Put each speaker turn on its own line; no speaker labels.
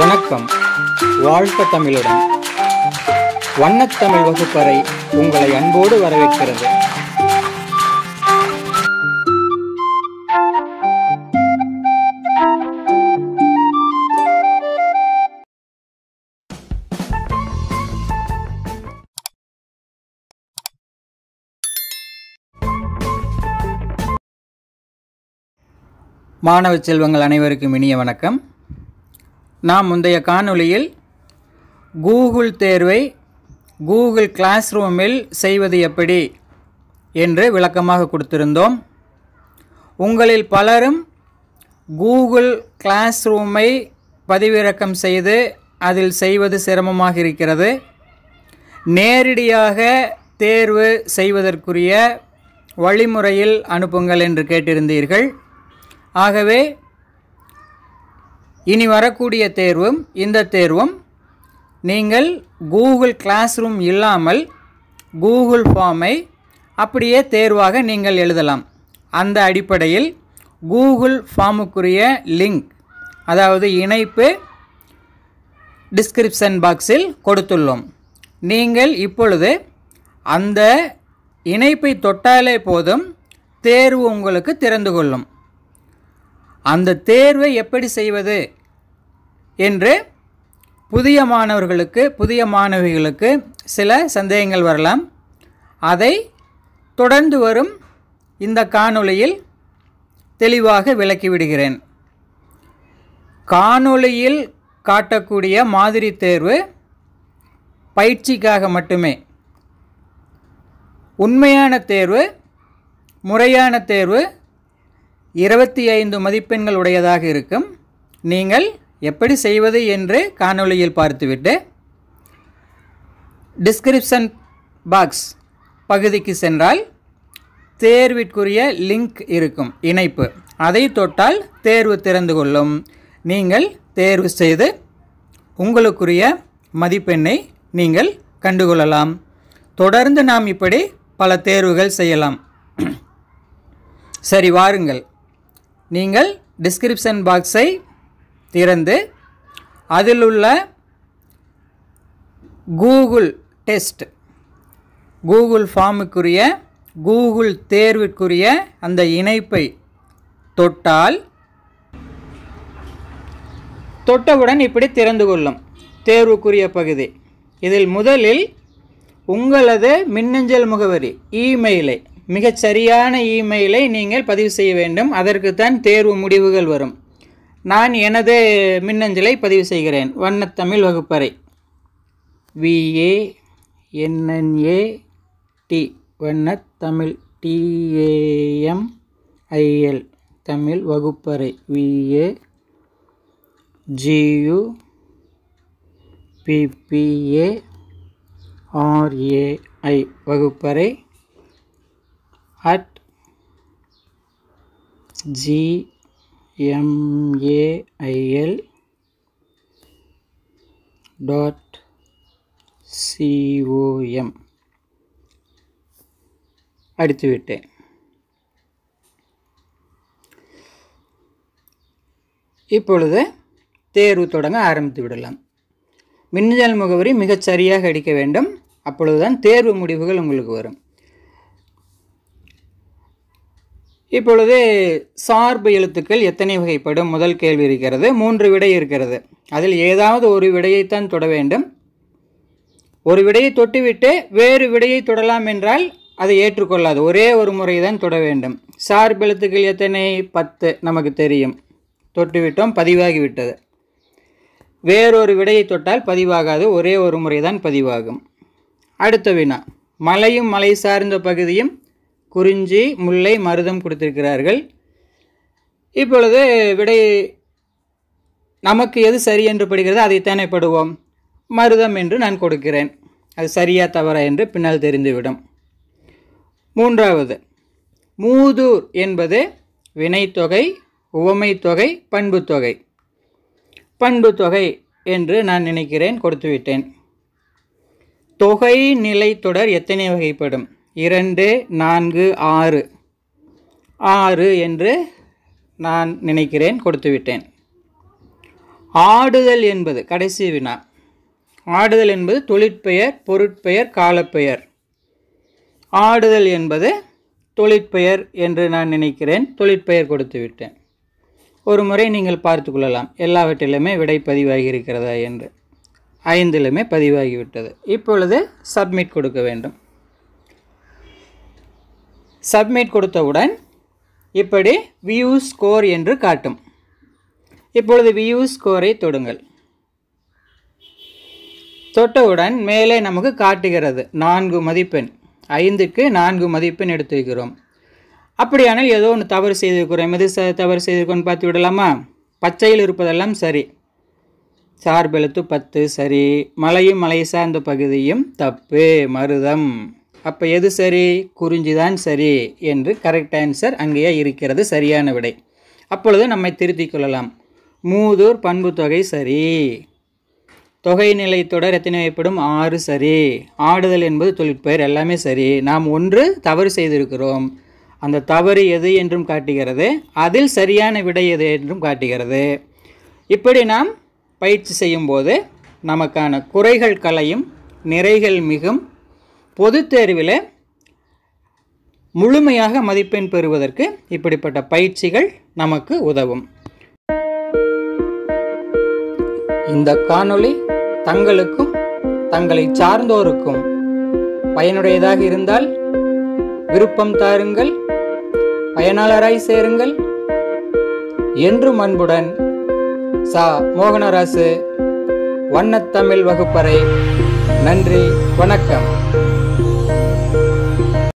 வணக்கம் வாழ்க தமிழுடன் வண்ணத்தமிழ் வகுப்பறை உங்களை அன்போடு வரவேற்கிறது மாணவ செல்வங்கள் அனைவருக்கும் இனிய வணக்கம் நாம் முந்தைய காணொளியில் கூகுள் தேர்வை கூகுள் கிளாஸ் ரூமில் செய்வது எப்படி என்று விளக்கமாக கொடுத்திருந்தோம் உங்களில் பலரும் கூகுள் கிளாஸ் ரூமை பதிவிறக்கம் செய்து அதில் செய்வது சிரமமாக இருக்கிறது நேரடியாக தேர்வு செய்வதற்குரிய வழிமுறையில் அனுப்புங்கள் என்று கேட்டிருந்தீர்கள் ஆகவே இனி வரக்கூடிய தேர்வும் இந்த தேர்வும் நீங்கள் கூகுள் கிளாஸ் ரூம் இல்லாமல் கூகுள் ஃபார்மை அப்படியே தேர்வாக நீங்கள் எழுதலாம் அந்த அடிப்படையில் கூகுள் ஃபார்முக்குரிய லிங்க் அதாவது இணைப்பு டிஸ்கிரிப்ஷன் பாக்ஸில் கொடுத்துள்ளோம் நீங்கள் இப்பொழுது அந்த இணைப்பை தொட்டாலே போதும் தேர்வு உங்களுக்கு திறந்து கொள்ளும் அந்த தேர்வை எப்படி செய்வது என்று புதிய மாணவர்களுக்கு புதிய மாணவிகளுக்கு சில சந்தேகங்கள் வரலாம் அதை தொடர்ந்து வரும் இந்த காணொளியில் தெளிவாக விளக்கிவிடுகிறேன் காணொளியில் காட்டக்கூடிய மாதிரி தேர்வு பயிற்சிக்காக மட்டுமே உண்மையான தேர்வு முறையான தேர்வு இருபத்தி ஐந்து மதிப்பெண்கள் உடையதாக இருக்கும் நீங்கள் எப்படி செய்வது என்று காணொளியில் பார்த்துவிட்டு டிஸ்கிரிப்ஷன் பாக்ஸ் பகுதிக்கு சென்றால் தேர்விற்குரிய லிங்க் இருக்கும் இணைப்பு அதை தொட்டால் தேர்வு திறந்து கொள்ளும் நீங்கள் தேர்வு செய்து உங்களுக்குரிய மதிப்பெண்ணை நீங்கள் கண்டுகொள்ளலாம் தொடர்ந்து நாம் இப்படி பல தேர்வுகள் செய்யலாம் சரி வாருங்கள் நீங்கள் டிஸ்கிரிப்ஷன் பாக்ஸை திறந்து அதில் உள்ள கூகுள் டெஸ்ட் கூகுள் ஃபார்முக்குரிய கூகுள் தேர்விற்குரிய அந்த இணைப்பை தொட்டால் தொட்டவுடன் இப்படி திறந்து கொள்ளும் தேர்வுக்குரிய பகுதி இதில் முதலில் உங்களது மின்னஞ்சல் முகவரி இமெயிலை மிகச்சரியான இமெயிலை நீங்கள் பதிவு செய்ய வேண்டும் அதற்குத்தான் தேர்வு முடிவுகள் வரும் நான் எனது மின்னஞ்சலை பதிவு செய்கிறேன் வண்ணத்தமிழ் வகுப்பறை விஏ என்என்ஏ டி வண்ணத்தமிழ் டிஏஎம் ஐஎல் தமிழ் வகுப்பறை விஏ ஜியு பிபிஏ ஆர்ஏஐ வகுப்பறை at G MAIL dot COM அடித்துவிட்டேன் இப்பொழுது தேர்வு தொடங்க ஆரம்பித்து விடலாம் மின்னஞ்சல் முகவரி மிகச் சரியாக அடிக்க வேண்டும் அப்பொழுதுதான் தேர்வு முடிவுகள் உங்களுக்கு வரும் இப்பொழுது சார்பு எழுத்துக்கள் எத்தனை வகைப்படும் முதல் கேள்வி இருக்கிறது மூன்று விடை இருக்கிறது அதில் ஏதாவது ஒரு விடையைத்தான் தொட வேண்டும் ஒரு விடையை தொட்டுவிட்டு வேறு விடையை தொடலாம் என்றால் அதை ஏற்றுக்கொள்ளாது ஒரே ஒரு முறை தான் தொட வேண்டும் சார்பு எழுத்துக்கள் எத்தனை பத்து நமக்கு தெரியும் தொட்டுவிட்டோம் பதிவாகிவிட்டது வேறொரு விடையை தொட்டால் பதிவாகாது ஒரே ஒரு முறை தான் பதிவாகும் அடுத்த வினா மலையும் மலை சார்ந்த பகுதியும் குறிஞ்சி முல்லை மருதம் கொடுத்திருக்கிறார்கள் இப்பொழுது விடை நமக்கு எது சரி என்று படுகிறதோ அதைத்தானே படுவோம் மருதம் என்று நான் கொடுக்கிறேன் அது சரியா தவறா என்று பின்னால் தெரிந்துவிடும் மூன்றாவது மூதூர் என்பது வினைத்தொகை உவமைத்தொகை பண்புத்தொகை பண்புத்தொகை என்று நான் நினைக்கிறேன் கொடுத்துவிட்டேன் தொகை நிலை தொடர் எத்தனை வகைப்படும் இரண்டு நான்கு ஆறு ஆறு என்று நான் நினைக்கிறேன் கொடுத்துவிட்டேன் ஆடுதல் என்பது கடைசி வினா ஆடுதல் என்பது தொழிற்பெயர் பொருட்பெயர் காலப்பெயர் ஆடுதல் என்பது தொழிற்பெயர் என்று நான் நினைக்கிறேன் தொழிற்பெயர் கொடுத்து விட்டேன் ஒரு முறை நீங்கள் பார்த்து கொள்ளலாம் எல்லாவற்றிலுமே விடை பதிவாகி இருக்கிறதா என்று ஐந்திலுமே பதிவாகிவிட்டது இப்பொழுது சப்மிட் கொடுக்க வேண்டும் சப்மிட் கொடுத்தவுடன் இப்படி வியூ ஸ்கோர் என்று காட்டும் இப்பொழுது வியூ ஸ்கோரை தொடுங்கள் தொட்டவுடன் மேலே நமக்கு காட்டுகிறது நான்கு மதிப்பெண் ஐந்துக்கு நான்கு மதிப்பெண் எடுத்துக்கிறோம் அப்படியானால் ஏதோ ஒன்று தவறு செய்திருக்கிறோம் எது தவறு செய்திருக்கோன்னு பார்த்து விடலாமா பச்சையில் இருப்பதெல்லாம் சரி சார்பெழுத்து பத்து சரி மலையும் மலை சார்ந்த பகுதியும் தப்பு மருதம் அப்போ எது சரி குறிஞ்சி தான் சரி என்று கரெக்ட் ஆன்சர் அங்கேயே இருக்கிறது சரியான விடை அப்பொழுது நம்மை திருத்திக் கொள்ளலாம் மூதூர் பண்பு தொகை சரி தொகை நிலை தொடர் எத்தனை வைப்படும் ஆறு சரி ஆடுதல் என்பது தொழிற்பெயர் எல்லாமே சரி நாம் ஒன்று தவறு செய்திருக்கிறோம் அந்த தவறு எது என்றும் காட்டுகிறது அதில் சரியான விடை எது என்றும் காட்டுகிறது இப்படி நாம் பயிற்சி செய்யும்போது நமக்கான குறைகள் கலையும் நிறைகள் மிகும் பொதுத் தேர்வில் முழுமையாக மதிப்பெண் பெறுவதற்கு இப்படிப்பட்ட பயிற்சிகள் நமக்கு உதவும் இந்த காணொளி தங்களுக்கும் தங்களை சார்ந்தோருக்கும் பயனுடையதாக இருந்தால் விருப்பம் தாருங்கள் பயனாளராய் சேருங்கள் என்று அன்புடன் சா மோகனராசு வண்ணத்தமிழ் வகுப்பறை நன்றி வணக்கம்